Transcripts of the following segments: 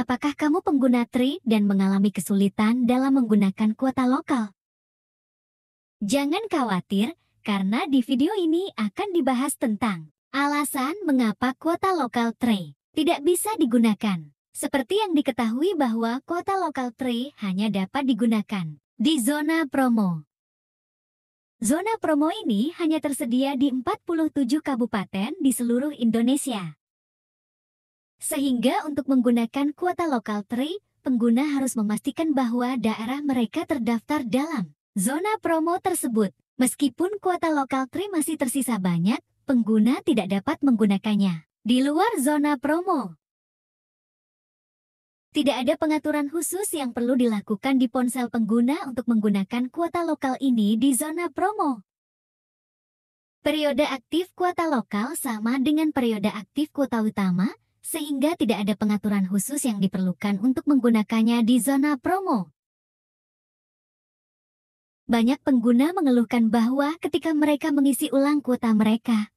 Apakah kamu pengguna Tri dan mengalami kesulitan dalam menggunakan kuota lokal? Jangan khawatir, karena di video ini akan dibahas tentang alasan mengapa kuota lokal Tri tidak bisa digunakan. Seperti yang diketahui bahwa kuota lokal Tri hanya dapat digunakan di zona promo. Zona promo ini hanya tersedia di 47 kabupaten di seluruh Indonesia. Sehingga untuk menggunakan kuota lokal tri, pengguna harus memastikan bahwa daerah mereka terdaftar dalam zona promo tersebut. Meskipun kuota lokal tri masih tersisa banyak, pengguna tidak dapat menggunakannya di luar zona promo. Tidak ada pengaturan khusus yang perlu dilakukan di ponsel pengguna untuk menggunakan kuota lokal ini di zona promo. Periode aktif kuota lokal sama dengan periode aktif kuota utama, sehingga tidak ada pengaturan khusus yang diperlukan untuk menggunakannya di zona promo. Banyak pengguna mengeluhkan bahwa ketika mereka mengisi ulang kuota mereka,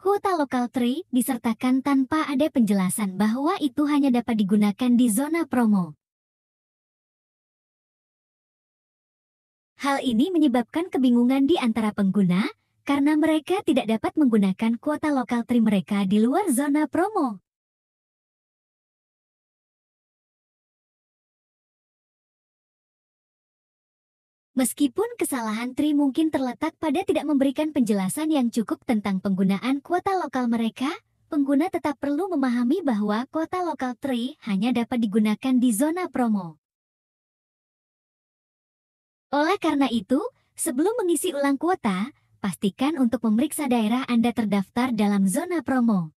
kuota lokal tri disertakan tanpa ada penjelasan bahwa itu hanya dapat digunakan di zona promo. Hal ini menyebabkan kebingungan di antara pengguna karena mereka tidak dapat menggunakan kuota lokal tri mereka di luar zona promo. Meskipun kesalahan Tri mungkin terletak pada tidak memberikan penjelasan yang cukup tentang penggunaan kuota lokal mereka, pengguna tetap perlu memahami bahwa kuota lokal Tri hanya dapat digunakan di zona promo. Oleh karena itu, sebelum mengisi ulang kuota, pastikan untuk memeriksa daerah Anda terdaftar dalam zona promo.